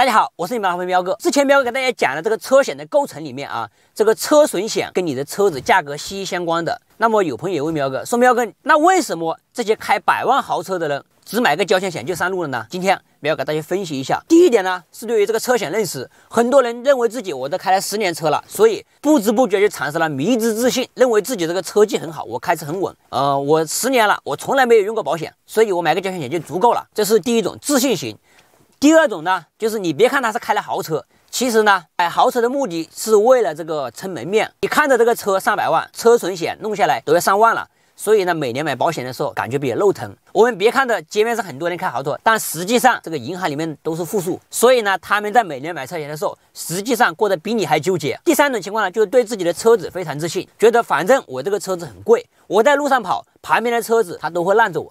大家好，我是你们阿友喵哥。之前喵哥给大家讲了这个车险的构成里面啊，这个车损险跟你的车子价格息息相关。的，那么有朋友问喵哥，说喵哥，那为什么这些开百万豪车的人只买个交强险就上路了呢？今天喵哥给大家分析一下。第一点呢，是对于这个车险认识，很多人认为自己我都开了十年车了，所以不知不觉就产生了迷之自信，认为自己这个车技很好，我开车很稳，呃，我十年了，我从来没有用过保险，所以我买个交强险就足够了。这是第一种自信型。第二种呢，就是你别看他是开了豪车，其实呢，买豪车的目的是为了这个撑门面。你看着这个车上百万，车损险弄下来都要上万了，所以呢，每年买保险的时候感觉比较肉疼。我们别看的街面上很多人开豪车，但实际上这个银行里面都是负数，所以呢，他们在每年买车险的时候，实际上过得比你还纠结。第三种情况呢，就是对自己的车子非常自信，觉得反正我这个车子很贵，我在路上跑，旁边的车子它都会让着我，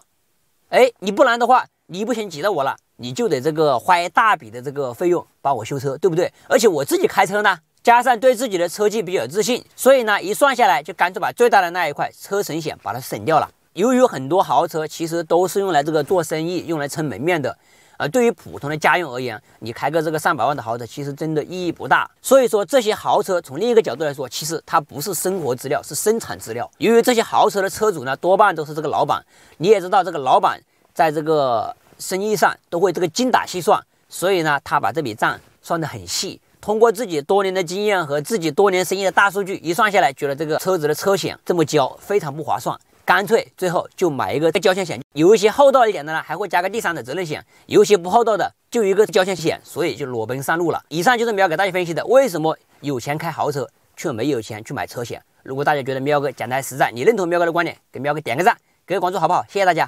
哎，你不然的话，你不行挤到我了？你就得这个花一大笔的这个费用帮我修车，对不对？而且我自己开车呢，加上对自己的车技比较自信，所以呢，一算下来就干脆把最大的那一块车损险把它省掉了。由于很多豪车其实都是用来这个做生意、用来撑门面的，而对于普通的家用而言，你开个这个上百万的豪车，其实真的意义不大。所以说，这些豪车从另一个角度来说，其实它不是生活资料，是生产资料。由于这些豪车的车主呢，多半都是这个老板，你也知道，这个老板在这个。生意上都会这个精打细算，所以呢，他把这笔账算得很细。通过自己多年的经验和自己多年生意的大数据一算下来，觉得这个车子的车险这么交非常不划算，干脆最后就买一个交强险。有一些厚道一点的呢，还会加个第三者责任险；，有一些不厚道的就一个交强险，所以就裸奔上路了。以上就是喵给大家分析的，为什么有钱开豪车却没有钱去买车险？如果大家觉得喵哥讲得实在，你认同喵哥的观点，给喵哥点个赞，给个关注，好不好？谢谢大家。